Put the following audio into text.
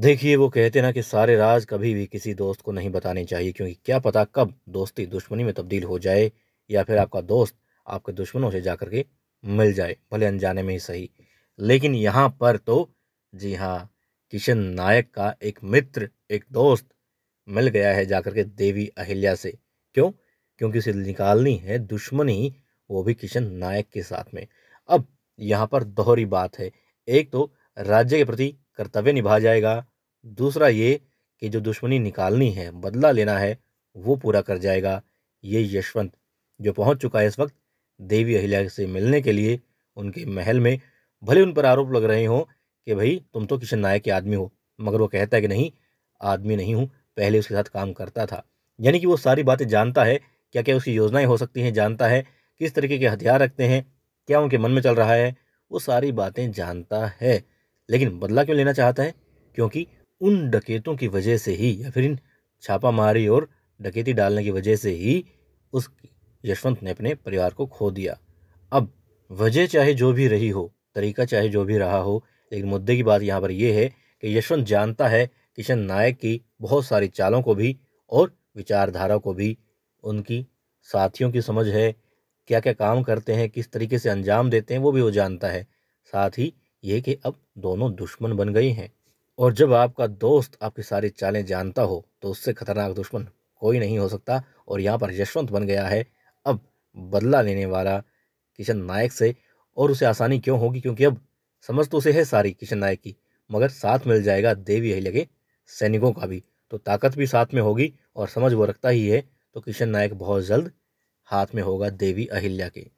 देखिए वो कहते ना कि सारे राज कभी भी किसी दोस्त को नहीं बताने चाहिए क्योंकि क्या पता कब दोस्ती दुश्मनी में तब्दील हो जाए या फिर आपका दोस्त आपके दुश्मनों से जाकर के मिल जाए भले अनजाने में ही सही लेकिन यहाँ पर तो जी हाँ किशन नायक का एक मित्र एक दोस्त मिल गया है जाकर के देवी अहिल्या से क्यों क्योंकि उसे निकालनी है दुश्मनी वो भी किशन नायक के साथ में अब यहाँ पर दोहरी बात है एक तो राज्य के प्रति कर्तव्य निभा जाएगा दूसरा ये कि जो दुश्मनी निकालनी है बदला लेना है वो पूरा कर जाएगा ये यशवंत जो पहुंच चुका है इस वक्त देवी अहिल्या से मिलने के लिए उनके महल में भले उन पर आरोप लग रहे हों कि भाई तुम तो किशन नायक के आदमी हो मगर वो कहता है कि नहीं आदमी नहीं हूँ पहले उसके साथ काम करता था यानी कि वो सारी बातें जानता है क्या क्या उसकी योजनाएं हो सकती हैं जानता है किस तरीके के हथियार रखते हैं क्या उनके मन में चल रहा है वो सारी बातें जानता है लेकिन बदला क्यों लेना चाहता है क्योंकि उन डकैतों की वजह से ही या फिर इन छापामारी और डकैती डालने की वजह से ही उस यशवंत ने अपने परिवार को खो दिया अब वजह चाहे जो भी रही हो तरीका चाहे जो भी रहा हो लेकिन मुद्दे की बात यहाँ पर यह है कि यशवंत जानता है किशन नायक की बहुत सारी चालों को भी और विचारधारा को भी उनकी साथियों की समझ है क्या क्या काम करते हैं किस तरीके से अंजाम देते हैं वो भी वो जानता है साथ ही ये कि अब दोनों दुश्मन बन गई हैं और जब आपका दोस्त आपकी सारी चालें जानता हो तो उससे खतरनाक दुश्मन कोई नहीं हो सकता और यहाँ पर यशवंत बन गया है अब बदला लेने वाला किशन नायक से और उसे आसानी क्यों होगी क्योंकि अब समझ तो उसे है सारी किशन नायक की मगर साथ मिल जाएगा देवी अहिल्या के सैनिकों का भी तो ताकत भी साथ में होगी और समझ वो रखता ही है तो किशन नायक बहुत जल्द हाथ में होगा देवी अहिल्या के